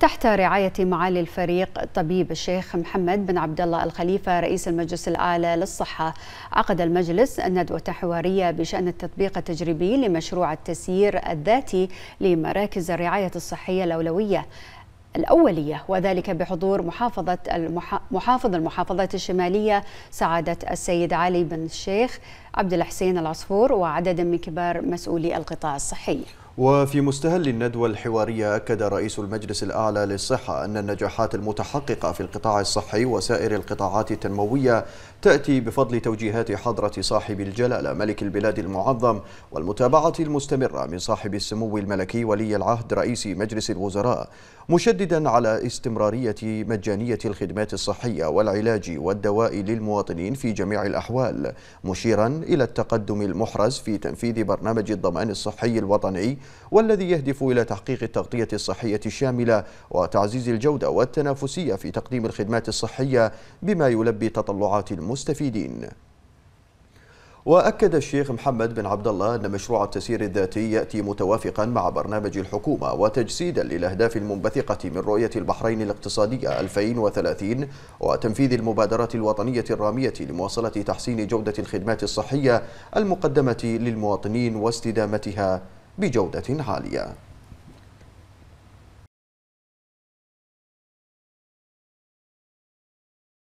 تحت رعاية معالي الفريق الطبيب الشيخ محمد بن عبد الله الخليفة رئيس المجلس الأعلى للصحة عقد المجلس ندوة حوارية بشأن التطبيق التجريبي لمشروع التسيير الذاتي لمراكز الرعاية الصحية الأولوية الأولية وذلك بحضور محافظة المح... محافظ المحافظة الشمالية سعادة السيد علي بن الشيخ عبد الحسين العصفور وعدد من كبار مسؤولي القطاع الصحي وفي مستهل الندوة الحوارية أكد رئيس المجلس الأعلى للصحة أن النجاحات المتحققة في القطاع الصحي وسائر القطاعات التنموية تأتي بفضل توجيهات حضرة صاحب الجلالة ملك البلاد المعظم والمتابعة المستمرة من صاحب السمو الملكي ولي العهد رئيس مجلس الوزراء مشددا على استمرارية مجانية الخدمات الصحية والعلاج والدواء للمواطنين في جميع الأحوال مشيرا إلى التقدم المحرز في تنفيذ برنامج الضمان الصحي الوطني والذي يهدف إلى تحقيق التغطية الصحية الشاملة وتعزيز الجودة والتنافسية في تقديم الخدمات الصحية بما يلبي تطلعات المستفيدين وأكد الشيخ محمد بن عبد الله أن مشروع التسيير الذاتي يأتي متوافقا مع برنامج الحكومة وتجسيدا للأهداف المنبثقة من رؤية البحرين الاقتصادية 2030 وتنفيذ المبادرات الوطنية الرامية لمواصلة تحسين جودة الخدمات الصحية المقدمة للمواطنين واستدامتها بجودة عالية